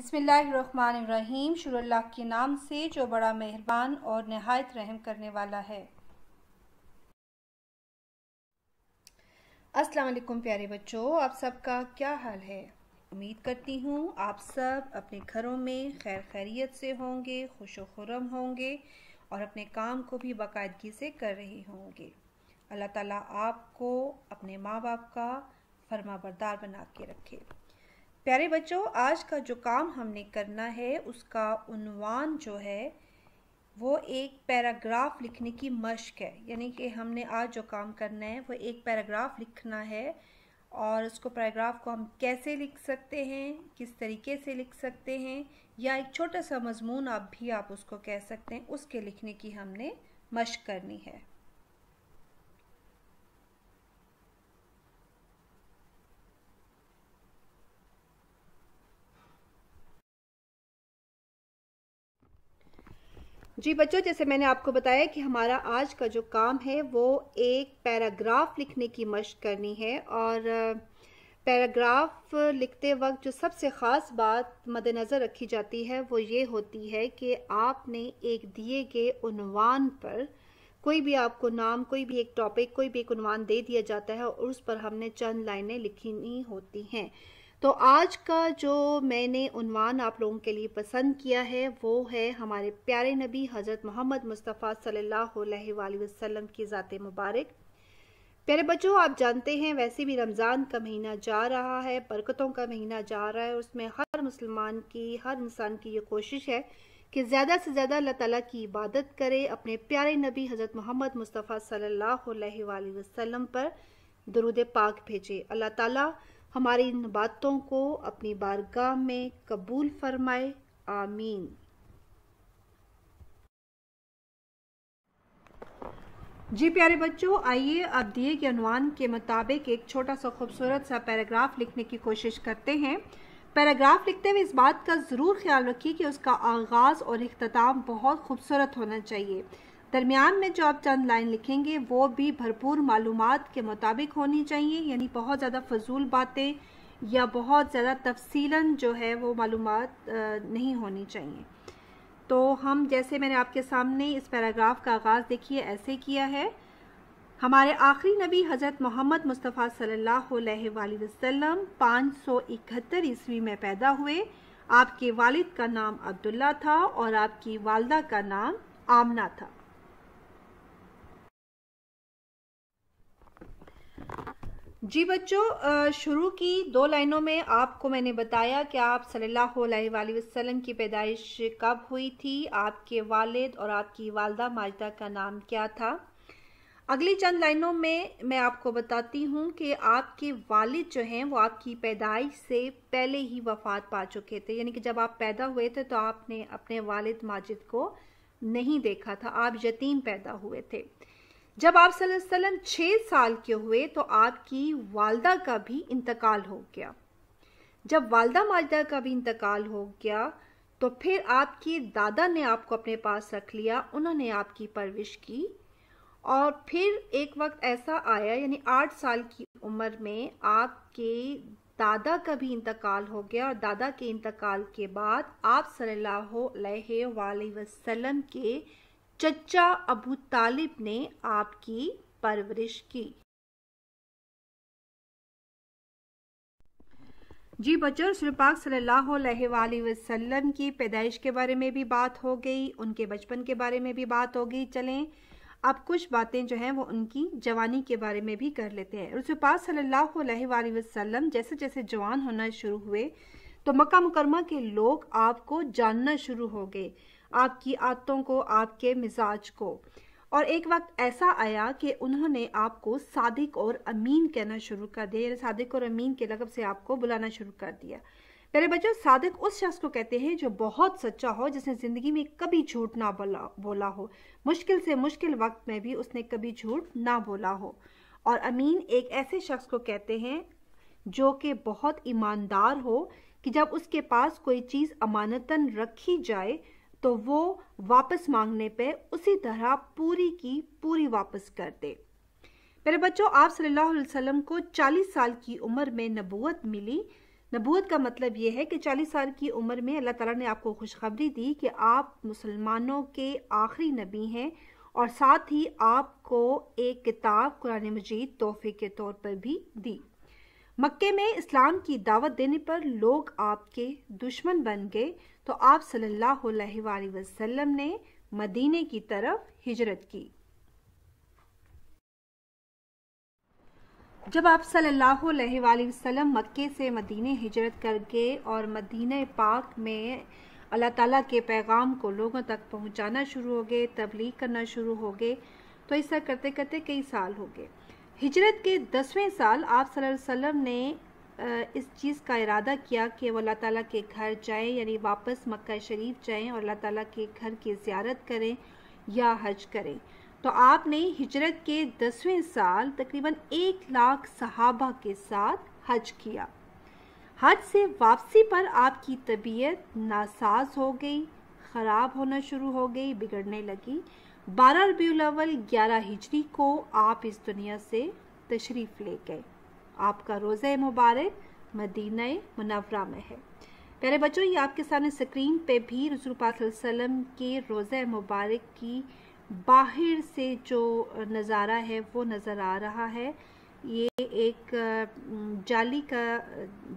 बिसमीम शुरल्ला के नाम से जो बड़ा मेहरबान और नहायत रहम करने वाला है अस्सलाम वालेकुम प्यारे बच्चों आप सबका क्या हाल है उम्मीद करती हूँ आप सब अपने घरों में खैर खैरियत से होंगे खुश खुरम होंगे और अपने काम को भी बाकायदगी से कर रहे होंगे अल्लाह ताला आपको अपने माँ बाप का फर्मा बरदार बना के रखे प्यारे बच्चों आज का जो काम हमने करना है उसका उनवान जो है वो एक पैराग्राफ लिखने की मश्क है यानी कि हमने आज जो काम करना है वो एक पैराग्राफ लिखना है और उसको पैराग्राफ को हम कैसे लिख सकते हैं किस तरीके से लिख सकते हैं या एक छोटा सा मजमून आप भी आप उसको कह सकते हैं उसके लिखने की हमने मश्क करनी है जी बच्चों जैसे मैंने आपको बताया कि हमारा आज का जो काम है वो एक पैराग्राफ लिखने की मशक करनी है और पैराग्राफ लिखते वक्त जो सबसे ख़ास बात मद्दनज़र रखी जाती है वो ये होती है कि आपने एक दिए गए उनवान पर कोई भी आपको नाम कोई भी एक टॉपिक कोई भी एक उनवान दे दिया जाता है और उस पर हमने चंद लाइनें लिखनी होती हैं तो आज का जो मैंने उनवान आप लोगों के लिए पसंद किया है वो है हमारे प्यारे नबी हज़रत मोहम्मद मुस्तफ़ा सल्लल्लाहु अलैहि वसल्लम की ज़ात मुबारक प्यारे बच्चों आप जानते हैं वैसे भी रमज़ान का महीना जा रहा है बरकतों का महीना जा रहा है उसमें हर मुसलमान की हर इंसान की ये कोशिश है कि ज़्यादा से ज़्यादा अल्लाह ताला की इबादत करे अपने प्यारे नबी हज़रत मोहम्मद मुस्तफ़ा सल्लल्लाहु अलैहि वसल्लम पर दरुद पाक भेजे अल्लाह ताला हमारी इन बातों को अपनी बारगाह में कबूल फरमाए आमीन जी प्यारे बच्चों आइए अब दिए गए अनुमान के मुताबिक एक छोटा सा खूबसूरत सा पैराग्राफ लिखने की कोशिश करते हैं पैराग्राफ लिखते हुए इस बात का ज़रूर ख्याल रखिए कि उसका आगाज़ और अख्ताम बहुत खूबसूरत होना चाहिए दरमियान में जो आप चंद लाइन लिखेंगे वो भी भरपूर मालूम के मुताबिक होनी चाहिए यानी बहुत ज़्यादा फजूल बातें या बहुत ज़्यादा तफसीला जो है वो मालूम नहीं होनी चाहिए तो हम जैसे मैंने आपके सामने इस पैराग्राफ का आगाज़ देखिए ऐसे किया है हमारे आखिरी नबी हज़रत मोहम्मद मुस्तफ़ा सल्लल्लाहु अलैहि वसल्लम 571 ईस्वी में पैदा हुए आपके वालिद का नाम अब्दुल्ला था और आपकी वालदा का नाम आमना था जी बच्चों शुरू की दो लाइनों में आपको मैंने बताया कि आप सल्लल्लाहु अलैहि वसल्लम की पैदाइश कब हुई थी आपके वालिद और आपकी वालदा माजदा का नाम क्या था अगली चंद लाइनों में मैं आपको बताती हूँ कि आपके वालिद जो हैं वो आपकी पैदाइश से पहले ही वफ़ात पा चुके थे यानी कि जब आप पैदा हुए थे तो आपने अपने वालिद माजिद को नहीं देखा था आप यतीम पैदा हुए थे जब आप सल्लम छः साल के हुए तो आपकी वालदा का भी इंतकाल हो गया जब वालदा माजदा का भी इंतकाल हो गया तो फिर आपकी दादा ने आपको अपने पास रख लिया उन्होंने आपकी परविश की और फिर एक वक्त ऐसा आया यानी आठ साल की उम्र में आपके दादा का भी इंतकाल हो गया और दादा के इंतकाल के बाद आप सल्लल्लाहु अलैहि वसल्लम के चचा अबू तालिब ने आपकी परवरिश की जी बच्चों रसुलपाक सल्लल्लाहु की पैदाइश के बारे में भी बात हो गई उनके बचपन के बारे में भी बात हो गई चलें अब कुछ बातें जो हैं वो उनकी जवानी के बारे में भी कर लेते हैं रसुलपाक सल्लल्लाहु जैसे जैसे जवान होना शुरू हुए तो मक्का मुकरमा के लोग आपको जानना शुरू हो गए आपकी आदतों को आपके मिजाज को और एक वक्त ऐसा आया कि उन्होंने आपको सादिक और अमीन कहना शुरू कर दिया सादिक और अमीन के लगभग से आपको बुलाना शुरू कर दिया पहले बच्चों सादिक उस शख्स को कहते हैं जो बहुत सच्चा हो जिसने ज़िंदगी में कभी झूठ ना बोला बोला हो मुश्किल से मुश्किल वक्त में भी उसने कभी झूठ ना बोला हो और अमीन एक ऐसे शख्स को कहते हैं जो कि बहुत ईमानदार हो कि जब उसके पास कोई चीज़ अमानतन रखी जाए तो वो वापस मांगने पे उसी तरह पूरी की पूरी वापस कर दे मेरे बच्चों आप सल्लल्लाहु अलैहि वसल्लम को 40 साल की उम्र में नबूत मिली नबूत का मतलब यह है कि 40 साल की उम्र में अल्लाह ताला ने आपको खुशखबरी दी कि आप मुसलमानों के आखिरी नबी हैं और साथ ही आपको एक किताब कुरान मजीद तोहफे के तौर पर भी दी मक्के में इस्लाम की दावत देने पर लोग आपके दुश्मन बन गए तो आप सल्लल्लाहु अलैहि वसल्लम ने मदीने की तरफ हिजरत की जब आप सल्लल्लाहु अलैहि वसल्लम मक्के से मदीने हिजरत कर गए और मदीने पाक में अल्लाह ताला के पैगाम को लोगों तक पहुंचाना शुरू हो गए तबलीग करना शुरू हो गए तो ऐसा करते करते कई साल हो गए हिजरत के दसवें साल आप सल्लम ने इस चीज़ का इरादा किया कि वह अल्लाह ताला के घर जाएं यानी वापस मक्का शरीफ जाएं और अल्लाह ताला के घर की ज्यारत करें या हज करें तो आपने हिजरत के दसवें साल तकरीबन एक लाख सहाबा के साथ हज किया हज से वापसी पर आपकी तबीयत नासाज हो गई ख़राब होना शुरू हो गई बिगड़ने लगी बारह रबी अवल ग्यारह हिजरी को आप इस दुनिया से तशरीफ़ ले गए आपका रोज़ मुबारक मदीना मुनवरा में है प्यारे बच्चों ये आपके सामने स्क्रीन पे भी रसूल वसल्लम के रोज़ मुबारक की बाहर से जो नज़ारा है वो नज़र आ रहा है ये एक जाली का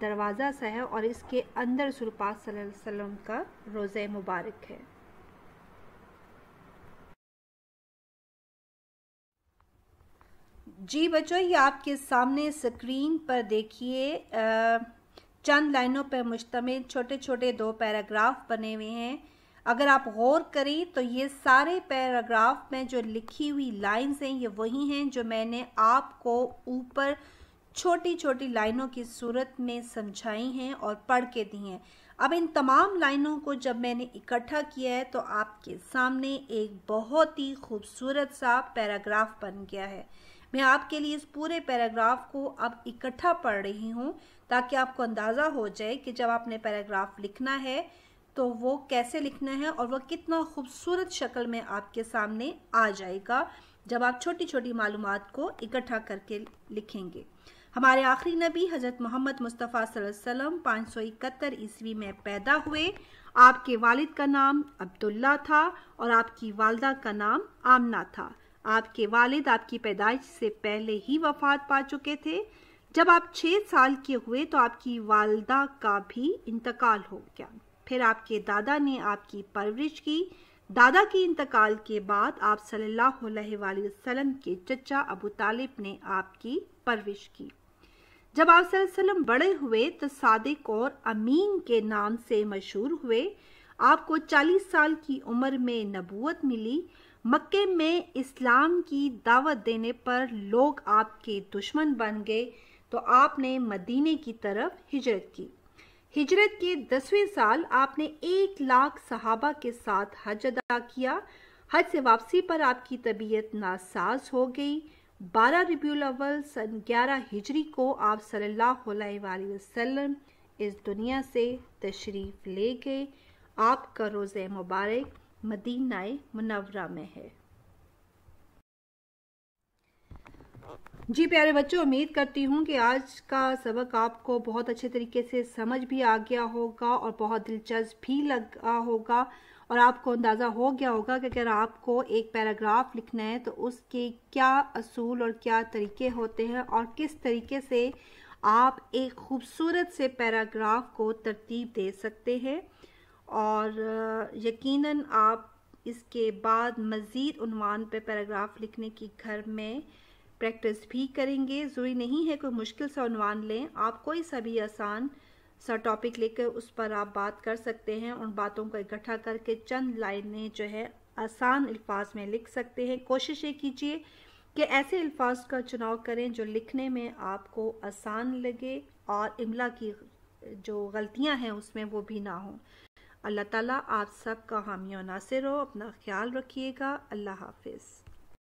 दरवाज़ा सा है और इसके अंदर रसूल वसल्लम का रोज़ मुबारक है जी बच्चों ये आपके सामने स्क्रीन पर देखिए चंद लाइनों पर मुश्तमिल छोटे छोटे दो पैराग्राफ बने हुए हैं अगर आप गौर करें तो ये सारे पैराग्राफ में जो लिखी हुई लाइंस हैं ये वही हैं जो मैंने आपको ऊपर छोटी छोटी लाइनों की सूरत में समझाई हैं और पढ़ के दी हैं अब इन तमाम लाइनों को जब मैंने इकट्ठा किया है तो आपके सामने एक बहुत ही खूबसूरत सा पैराग्राफ बन गया है मैं आपके लिए इस पूरे पैराग्राफ को अब इकट्ठा पढ़ रही हूँ ताकि आपको अंदाज़ा हो जाए कि जब आपने पैराग्राफ लिखना है तो वो कैसे लिखना है और वह कितना खूबसूरत शक्ल में आपके सामने आ जाएगा जब आप छोटी छोटी मालूम को इकट्ठा करके लिखेंगे हमारे आखिरी नबी हज़रत मोहम्मद मुस्तफ़ा वसल्लम पाँच सौ इकहत्तर ईस्वी में पैदा हुए आपके वालिद का नाम अब्दुल्ला था और आपकी वालदा का नाम आमना था आपके वालिद आपकी पैदाइश से पहले ही वफात पा चुके थे जब आप छः साल के हुए तो आपकी वालदा का भी इंतकाल हो गया फिर आपके दादा ने आपकी परवरिश की दादा के इंतकाल के बाद आप सल्लल्लाहु अलैहि वसल्लम के चचा अबू तालिब ने आपकी परवरिश की जब आप वसल्लम बड़े हुए तो सादिक और अमीन के नाम से मशहूर हुए आपको 40 साल की उम्र में नबूत मिली मक्के में इस्लाम की दावत देने पर लोग आपके दुश्मन बन गए तो आपने मदीने की तरफ हिजरत की हिजरत के दसवें साल आपने एक लाख सहाबा के साथ हज अदा किया हज से वापसी पर आपकी तबीयत नासाज हो गई बारह रिब्यूल अवल सन ग्यारह हिजरी को आप सल्लल्लाहु अलैहि वसल्लम इस दुनिया से तशरीफ़ ले गए आपका रोज़ मुबारक मदीनाए मुनवरा में है जी प्यारे बच्चों उम्मीद करती हूँ कि आज का सबक आपको बहुत अच्छे तरीके से समझ भी आ गया होगा और बहुत दिलचस्प भी लगा होगा और आपको अंदाज़ा हो गया होगा कि अगर आपको एक पैराग्राफ लिखना है तो उसके क्या असूल और क्या तरीके होते हैं और किस तरीके से आप एक खूबसूरत से पैराग्राफ को तरतीब दे सकते हैं और यकीनन आप इसके बाद मज़ीद उनवान पे पैराग्राफ लिखने की घर में प्रैक्टिस भी करेंगे ज़रूरी नहीं है कोई मुश्किल सा उनवान लें आप कोई सा भी आसान सा टॉपिक लेकर उस पर आप बात कर सकते हैं उन बातों को इकट्ठा करके चंद लाइनें जो है आसान अल्फाज में लिख सकते हैं कोशिश ये कीजिए कि ऐसे अल्फाज का चुनाव करें जो लिखने में आपको आसान लगे और इमला की जो गलतियां हैं उसमें वो भी ना हों अल्लाह ताला आप सब का हामी और नासिर हो अपना ख्याल रखिएगा अल्लाह हाफिज़